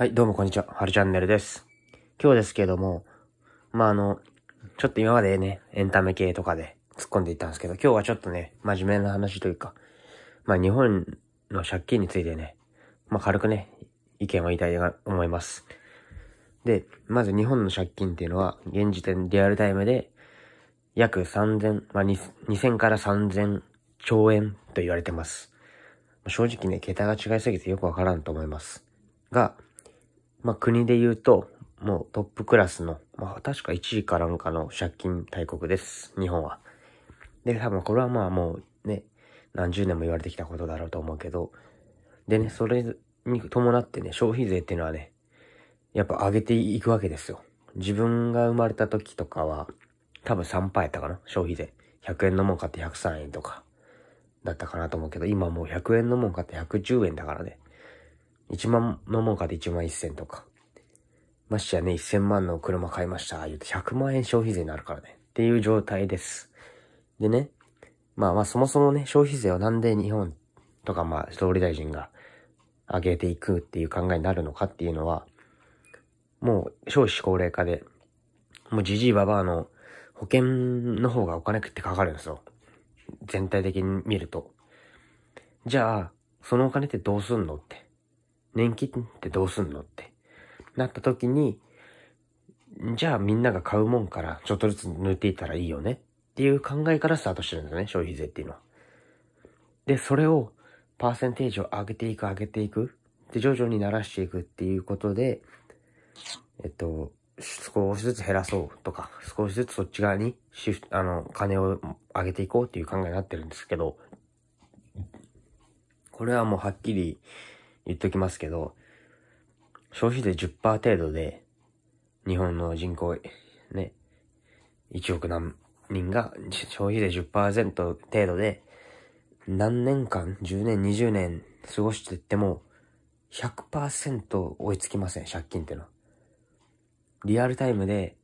はい、どうもこんにちは。はるチャンネルです。今日ですけども、まあ、あの、ちょっと今までね、エンタメ系とかで突っ込んでいったんですけど、今日はちょっとね、真面目な話というか、まあ、日本の借金についてね、まあ、軽くね、意見を言いたいと思います。で、まず日本の借金っていうのは、現時点リアルタイムで、約3000、まあ、2000から3000兆円と言われてます。正直ね、桁が違いすぎてよくわからんと思います。が、まあ、国で言うと、もうトップクラスの、まあ、確か1位かなんかの借金大国です、日本は。で、多分これはまあもうね、何十年も言われてきたことだろうと思うけど、でね、それに伴ってね、消費税っていうのはね、やっぱ上げていくわけですよ。自分が生まれた時とかは、多分3パやったかな、消費税。100円のもん買って103円とか、だったかなと思うけど、今もう100円のもん買って110円だからね。1万のもんかで1万1000とか。ましてやね、1000万の車買いました、言うと100万円消費税になるからね。っていう状態です。でね、まあまあそもそもね、消費税をなんで日本とかまあ総理大臣が上げていくっていう考えになるのかっていうのは、もう少子高齢化で、もうじじいばばあの保険の方がお金ってかかるんですよ。全体的に見ると。じゃあ、そのお金ってどうすんのって。年金ってどうすんのってなった時に、じゃあみんなが買うもんからちょっとずつ抜いていったらいいよねっていう考えからスタートしてるんですね、消費税っていうのは。で、それをパーセンテージを上げていく上げていく。で、徐々に慣らしていくっていうことで、えっと、少しずつ減らそうとか、少しずつそっち側にシフト、あの、金を上げていこうっていう考えになってるんですけど、これはもうはっきり言っときますけど、消費税10%程度で、日本の人口、ね、1億何人が消費税10%程度で、何年間、10年、20年過ごしてっても、100%追いつきません、借金ってのは。リアルタイムで、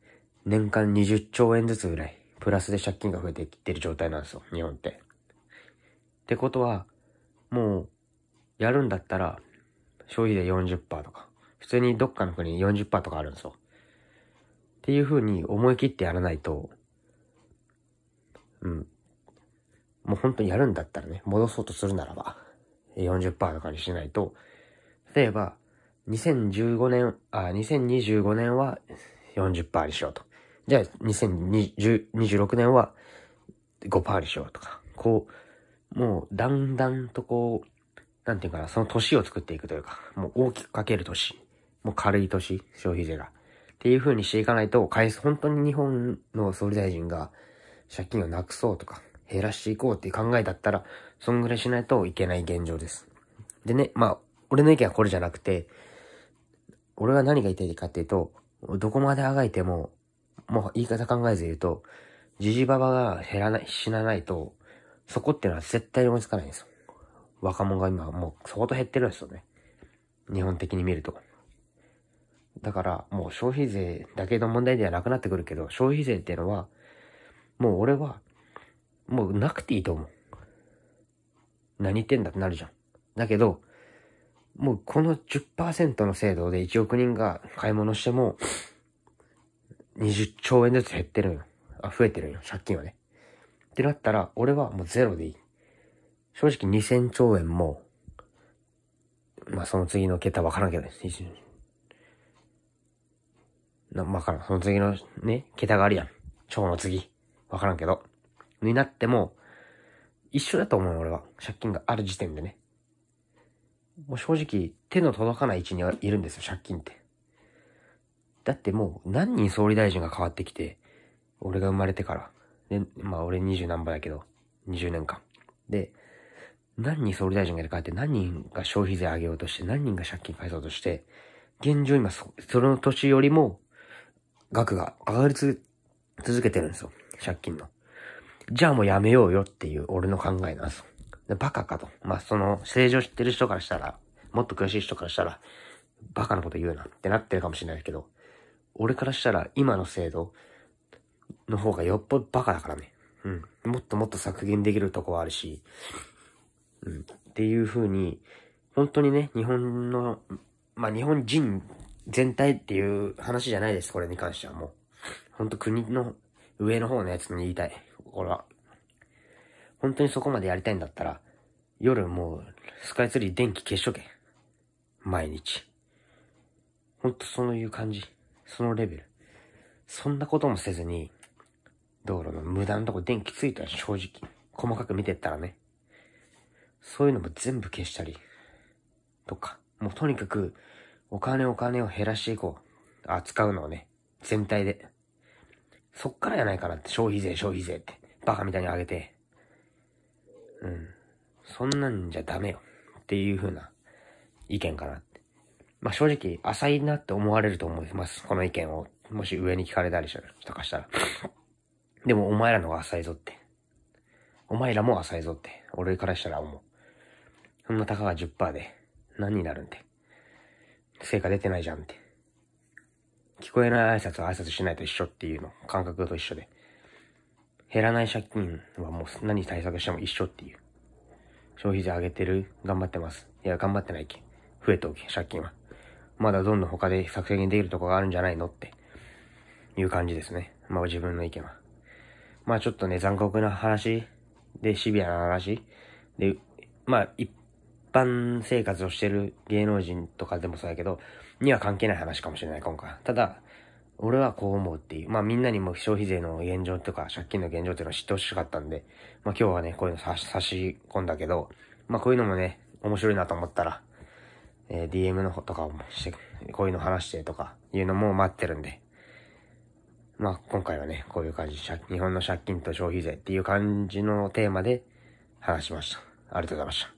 年間20兆円ずつぐらい、プラスで借金が増えてきてる状態なんですよ、日本って。ってことは、もう、やるんだったら、消費税40%とか、普通にどっかの国40%とかあるんですよ。っていう風に思い切ってやらないと、うん。もう本当にやるんだったらね、戻そうとするならば、40%とかにしないと、例えば、2015年、あ、2025年は40%にしようと。じゃあ、2026年は5%にしようとか。こう、もう、だんだんとこう、なんていうかな、その年を作っていくというか、もう大きくかける年、もう軽い年、消費税が。っていう風にしていかないと、返す、本当に日本の総理大臣が借金をなくそうとか、減らしていこうっていう考えだったら、そんぐらいしないといけない現状です。でね、まあ、俺の意見はこれじゃなくて、俺は何が言いたいかっていうと、どこまであがいても、もう言い方考えず言うと、じじばばが減らない、死なないと、そこっていうのは絶対に追いつかないんですよ。若者が今もう相当減ってるんですよね。日本的に見ると。だからもう消費税だけの問題ではなくなってくるけど、消費税っていうのは、もう俺は、もうなくていいと思う。何言ってんだってなるじゃん。だけど、もうこの10%の制度で1億人が買い物しても、20兆円ずつ減ってるんよ。あ、増えてるんよ。借金はね。ってなったら、俺はもうゼロでいい。正直2000兆円も、まあ、その次の桁わからんけどね。な、わからん。その次のね、桁があるやん。超の次。わからんけど。になっても、一緒だと思うよ、俺は。借金がある時点でね。もう正直、手の届かない位置にいるんですよ、借金って。だってもう、何人総理大臣が変わってきて、俺が生まれてから。で、まあ俺20何倍やけど、20年間。で、何人総理大臣がいるかって、何人が消費税上げようとして、何人が借金返そうとして、現状今そ、その年よりも、額が上がり続けてるんですよ。借金の。じゃあもうやめようよっていう俺の考えなんですよ。バカかと。まあ、その、政治を知ってる人からしたら、もっと詳しい人からしたら、バカなこと言うなってなってるかもしれないけど、俺からしたら今の制度の方がよっぽどバカだからね。うん。もっともっと削減できるとこはあるし、うん、っていう風に、本当にね、日本の、まあ、日本人全体っていう話じゃないです、これに関してはもう。本当国の上の方のやつに言いたい。ほは。本当にそこまでやりたいんだったら、夜もう、スカイツリー電気消しとけ。毎日。ほんとそういう感じ。そのレベル。そんなこともせずに、道路の無駄なとこ電気ついたら正直。細かく見てったらね。そういうのも全部消したり、とか、もうとにかく、お金お金を減らしていこう。扱うのをね、全体で。そっからやないかなって、消費税、消費税って、バカみたいに上げて。うん。そんなんじゃダメよ。っていう風な意見かなって。まあ、正直、浅いなって思われると思います。この意見を。もし上に聞かれたりしたら、とかしたら。でも、お前らのが浅いぞって。お前らも浅いぞって。俺からしたら思う。そんなたかが10%で、何になるんで。成果出てないじゃんって。聞こえない挨拶は挨拶しないと一緒っていうの、感覚と一緒で。減らない借金はもう何対策しても一緒っていう。消費税上げてる頑張ってます。いや、頑張ってないけ。増えておけ、借金は。まだどんどん他で作戦にできるとこがあるんじゃないのっていう感じですね。まあ自分の意見は。まあちょっとね、残酷な話でシビアな話で、まあ一般生活をしてる芸能人とかでもそうやけど、には関係ない話かもしれない、今回。ただ、俺はこう思うっていう。まあみんなにも消費税の現状とか借金の現状っていうのは知ってほしかったんで、まあ今日はね、こういうの差し差し込んだけど、まあこういうのもね、面白いなと思ったら、えー、DM の方とかもして、こういうの話してとかいうのも待ってるんで。まあ今回はね、こういう感じ、日本の借金と消費税っていう感じのテーマで話しました。ありがとうございました。